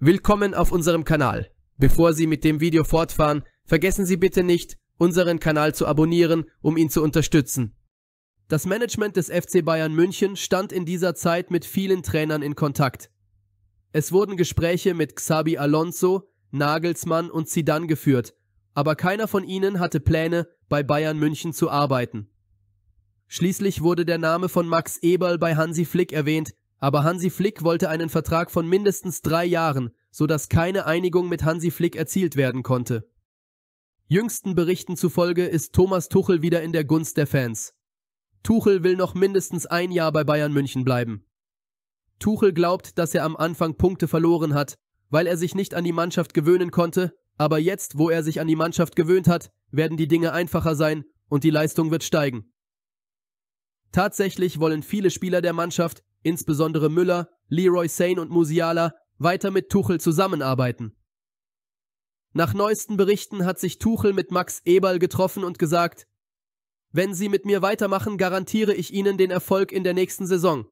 Willkommen auf unserem Kanal. Bevor Sie mit dem Video fortfahren, vergessen Sie bitte nicht, unseren Kanal zu abonnieren, um ihn zu unterstützen. Das Management des FC Bayern München stand in dieser Zeit mit vielen Trainern in Kontakt. Es wurden Gespräche mit Xabi Alonso, Nagelsmann und Zidane geführt, aber keiner von ihnen hatte Pläne, bei Bayern München zu arbeiten. Schließlich wurde der Name von Max Eberl bei Hansi Flick erwähnt, aber Hansi Flick wollte einen Vertrag von mindestens drei Jahren, sodass keine Einigung mit Hansi Flick erzielt werden konnte. Jüngsten Berichten zufolge ist Thomas Tuchel wieder in der Gunst der Fans. Tuchel will noch mindestens ein Jahr bei Bayern München bleiben. Tuchel glaubt, dass er am Anfang Punkte verloren hat, weil er sich nicht an die Mannschaft gewöhnen konnte, aber jetzt, wo er sich an die Mannschaft gewöhnt hat, werden die Dinge einfacher sein und die Leistung wird steigen. Tatsächlich wollen viele Spieler der Mannschaft, insbesondere Müller, Leroy Sane und Musiala, weiter mit Tuchel zusammenarbeiten. Nach neuesten Berichten hat sich Tuchel mit Max Eberl getroffen und gesagt, wenn Sie mit mir weitermachen, garantiere ich Ihnen den Erfolg in der nächsten Saison.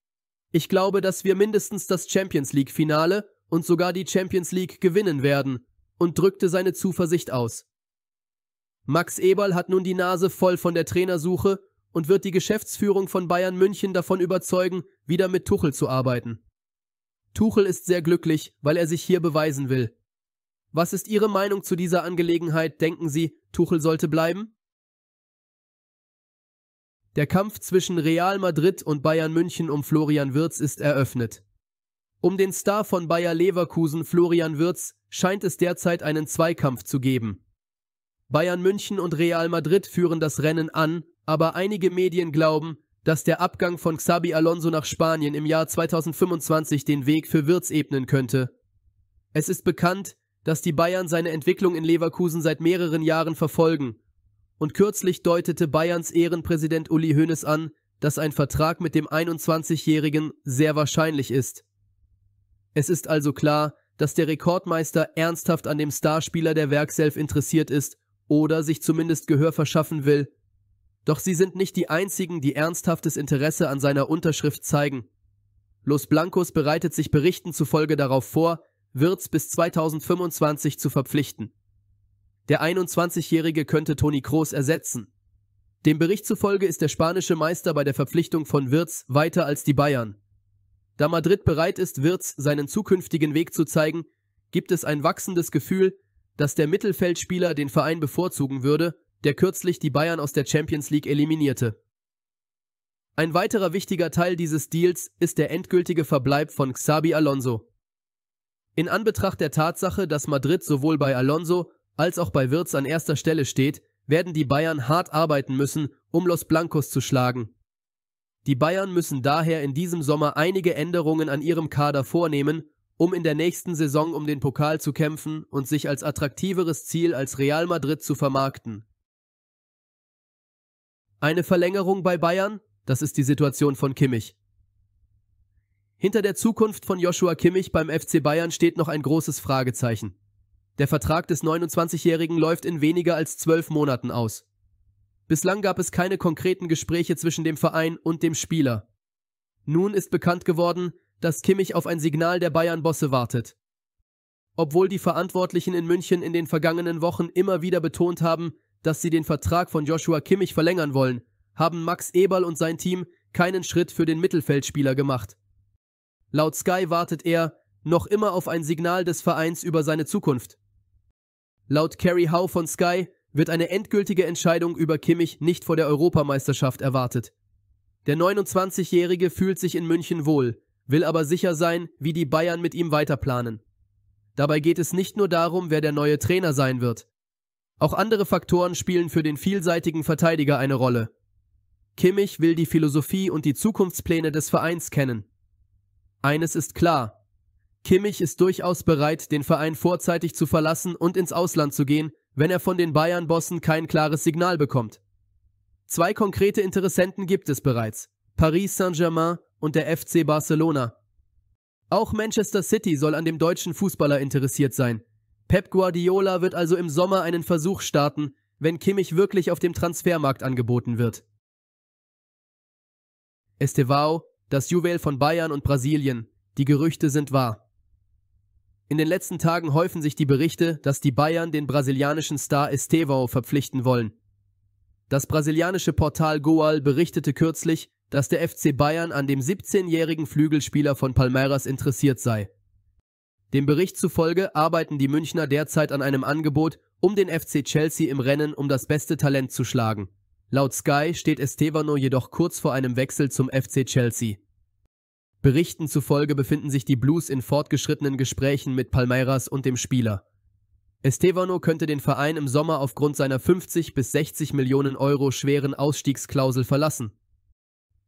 Ich glaube, dass wir mindestens das Champions League-Finale und sogar die Champions League gewinnen werden, und drückte seine Zuversicht aus. Max Eberl hat nun die Nase voll von der Trainersuche und wird die Geschäftsführung von Bayern München davon überzeugen, wieder mit Tuchel zu arbeiten. Tuchel ist sehr glücklich, weil er sich hier beweisen will. Was ist Ihre Meinung zu dieser Angelegenheit? Denken Sie, Tuchel sollte bleiben? Der Kampf zwischen Real Madrid und Bayern München um Florian Wirz ist eröffnet. Um den Star von Bayer Leverkusen Florian Wirz scheint es derzeit einen Zweikampf zu geben. Bayern München und Real Madrid führen das Rennen an, aber einige Medien glauben, dass der Abgang von Xabi Alonso nach Spanien im Jahr 2025 den Weg für Wirtz ebnen könnte. Es ist bekannt, dass die Bayern seine Entwicklung in Leverkusen seit mehreren Jahren verfolgen. Und kürzlich deutete Bayerns Ehrenpräsident Uli Hoeneß an, dass ein Vertrag mit dem 21-Jährigen sehr wahrscheinlich ist. Es ist also klar, dass der Rekordmeister ernsthaft an dem Starspieler der Werkself interessiert ist oder sich zumindest Gehör verschaffen will, doch sie sind nicht die einzigen, die ernsthaftes Interesse an seiner Unterschrift zeigen. Los Blancos bereitet sich Berichten zufolge darauf vor, Wirtz bis 2025 zu verpflichten. Der 21-Jährige könnte Toni Kroos ersetzen. Dem Bericht zufolge ist der spanische Meister bei der Verpflichtung von Wirtz weiter als die Bayern. Da Madrid bereit ist, Wirtz seinen zukünftigen Weg zu zeigen, gibt es ein wachsendes Gefühl, dass der Mittelfeldspieler den Verein bevorzugen würde der kürzlich die Bayern aus der Champions League eliminierte. Ein weiterer wichtiger Teil dieses Deals ist der endgültige Verbleib von Xabi Alonso. In Anbetracht der Tatsache, dass Madrid sowohl bei Alonso als auch bei Wirtz an erster Stelle steht, werden die Bayern hart arbeiten müssen, um Los Blancos zu schlagen. Die Bayern müssen daher in diesem Sommer einige Änderungen an ihrem Kader vornehmen, um in der nächsten Saison um den Pokal zu kämpfen und sich als attraktiveres Ziel als Real Madrid zu vermarkten. Eine Verlängerung bei Bayern, das ist die Situation von Kimmich. Hinter der Zukunft von Joshua Kimmich beim FC Bayern steht noch ein großes Fragezeichen. Der Vertrag des 29-Jährigen läuft in weniger als zwölf Monaten aus. Bislang gab es keine konkreten Gespräche zwischen dem Verein und dem Spieler. Nun ist bekannt geworden, dass Kimmich auf ein Signal der Bayern-Bosse wartet. Obwohl die Verantwortlichen in München in den vergangenen Wochen immer wieder betont haben, dass sie den Vertrag von Joshua Kimmich verlängern wollen, haben Max Eberl und sein Team keinen Schritt für den Mittelfeldspieler gemacht. Laut Sky wartet er noch immer auf ein Signal des Vereins über seine Zukunft. Laut Kerry Howe von Sky wird eine endgültige Entscheidung über Kimmich nicht vor der Europameisterschaft erwartet. Der 29-Jährige fühlt sich in München wohl, will aber sicher sein, wie die Bayern mit ihm weiterplanen. Dabei geht es nicht nur darum, wer der neue Trainer sein wird. Auch andere Faktoren spielen für den vielseitigen Verteidiger eine Rolle. Kimmich will die Philosophie und die Zukunftspläne des Vereins kennen. Eines ist klar. Kimmich ist durchaus bereit, den Verein vorzeitig zu verlassen und ins Ausland zu gehen, wenn er von den Bayern-Bossen kein klares Signal bekommt. Zwei konkrete Interessenten gibt es bereits, Paris Saint-Germain und der FC Barcelona. Auch Manchester City soll an dem deutschen Fußballer interessiert sein. Pep Guardiola wird also im Sommer einen Versuch starten, wenn Kimmich wirklich auf dem Transfermarkt angeboten wird. Estevao, das Juwel von Bayern und Brasilien, die Gerüchte sind wahr. In den letzten Tagen häufen sich die Berichte, dass die Bayern den brasilianischen Star Estevao verpflichten wollen. Das brasilianische Portal Goal berichtete kürzlich, dass der FC Bayern an dem 17-jährigen Flügelspieler von Palmeiras interessiert sei. Dem Bericht zufolge arbeiten die Münchner derzeit an einem Angebot, um den FC Chelsea im Rennen um das beste Talent zu schlagen. Laut Sky steht Estevano jedoch kurz vor einem Wechsel zum FC Chelsea. Berichten zufolge befinden sich die Blues in fortgeschrittenen Gesprächen mit Palmeiras und dem Spieler. Estevano könnte den Verein im Sommer aufgrund seiner 50 bis 60 Millionen Euro schweren Ausstiegsklausel verlassen.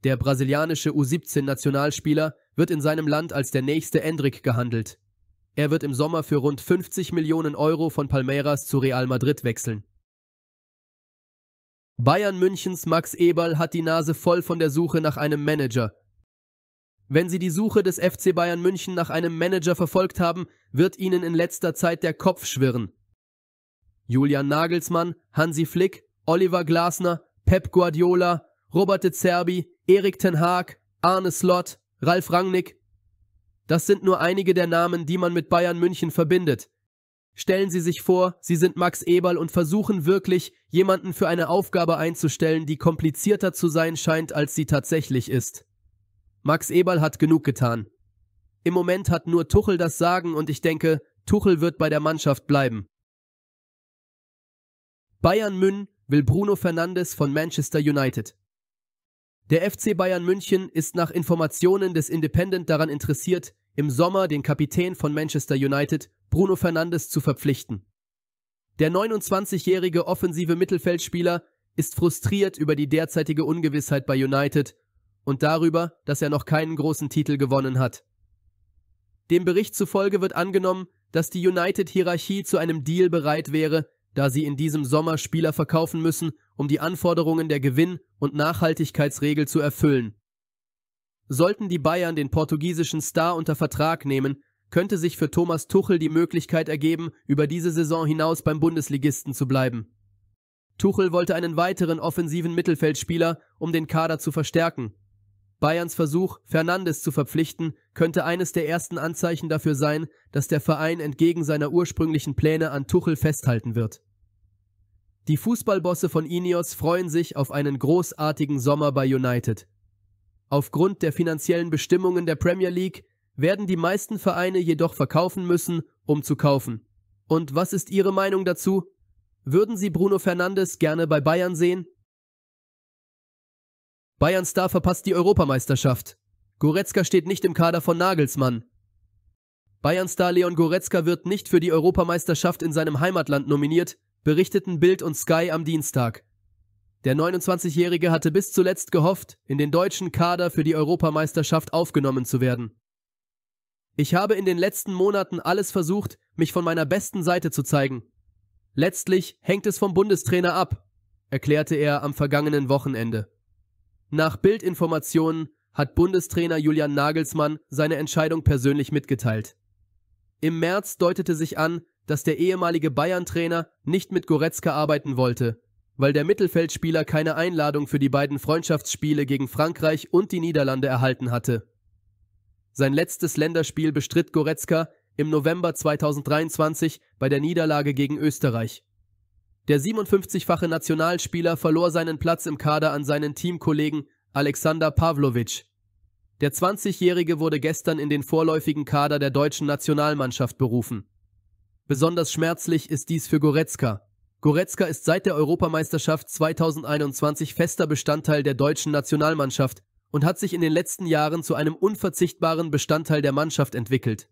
Der brasilianische U17-Nationalspieler wird in seinem Land als der nächste Endrick gehandelt. Er wird im Sommer für rund 50 Millionen Euro von Palmeiras zu Real Madrid wechseln. Bayern Münchens Max Eberl hat die Nase voll von der Suche nach einem Manager. Wenn Sie die Suche des FC Bayern München nach einem Manager verfolgt haben, wird Ihnen in letzter Zeit der Kopf schwirren. Julian Nagelsmann, Hansi Flick, Oliver Glasner, Pep Guardiola, Robert de Zerbi, Erik ten Haag, Arne Slott, Ralf Rangnick, das sind nur einige der Namen, die man mit Bayern München verbindet. Stellen Sie sich vor, Sie sind Max Eberl und versuchen wirklich, jemanden für eine Aufgabe einzustellen, die komplizierter zu sein scheint, als sie tatsächlich ist. Max Eberl hat genug getan. Im Moment hat nur Tuchel das Sagen und ich denke, Tuchel wird bei der Mannschaft bleiben. Bayern München will Bruno Fernandes von Manchester United. Der FC Bayern München ist nach Informationen des Independent daran interessiert, im Sommer den Kapitän von Manchester United, Bruno Fernandes, zu verpflichten. Der 29-jährige offensive Mittelfeldspieler ist frustriert über die derzeitige Ungewissheit bei United und darüber, dass er noch keinen großen Titel gewonnen hat. Dem Bericht zufolge wird angenommen, dass die United-Hierarchie zu einem Deal bereit wäre, da sie in diesem Sommer Spieler verkaufen müssen, um die Anforderungen der Gewinn- und Nachhaltigkeitsregel zu erfüllen. Sollten die Bayern den portugiesischen Star unter Vertrag nehmen, könnte sich für Thomas Tuchel die Möglichkeit ergeben, über diese Saison hinaus beim Bundesligisten zu bleiben. Tuchel wollte einen weiteren offensiven Mittelfeldspieler, um den Kader zu verstärken. Bayerns Versuch, Fernandes zu verpflichten, könnte eines der ersten Anzeichen dafür sein, dass der Verein entgegen seiner ursprünglichen Pläne an Tuchel festhalten wird. Die Fußballbosse von Ineos freuen sich auf einen großartigen Sommer bei United. Aufgrund der finanziellen Bestimmungen der Premier League werden die meisten Vereine jedoch verkaufen müssen, um zu kaufen. Und was ist Ihre Meinung dazu? Würden Sie Bruno Fernandes gerne bei Bayern sehen? Bayern Star verpasst die Europameisterschaft. Goretzka steht nicht im Kader von Nagelsmann. Bayern Star Leon Goretzka wird nicht für die Europameisterschaft in seinem Heimatland nominiert, berichteten Bild und Sky am Dienstag. Der 29-Jährige hatte bis zuletzt gehofft, in den deutschen Kader für die Europameisterschaft aufgenommen zu werden. Ich habe in den letzten Monaten alles versucht, mich von meiner besten Seite zu zeigen. Letztlich hängt es vom Bundestrainer ab, erklärte er am vergangenen Wochenende. Nach Bildinformationen hat Bundestrainer Julian Nagelsmann seine Entscheidung persönlich mitgeteilt. Im März deutete sich an, dass der ehemalige Bayern-Trainer nicht mit Goretzka arbeiten wollte, weil der Mittelfeldspieler keine Einladung für die beiden Freundschaftsspiele gegen Frankreich und die Niederlande erhalten hatte. Sein letztes Länderspiel bestritt Goretzka im November 2023 bei der Niederlage gegen Österreich. Der 57-fache Nationalspieler verlor seinen Platz im Kader an seinen Teamkollegen Alexander Pavlovic. Der 20-Jährige wurde gestern in den vorläufigen Kader der deutschen Nationalmannschaft berufen. Besonders schmerzlich ist dies für Goretzka. Goretzka ist seit der Europameisterschaft 2021 fester Bestandteil der deutschen Nationalmannschaft und hat sich in den letzten Jahren zu einem unverzichtbaren Bestandteil der Mannschaft entwickelt.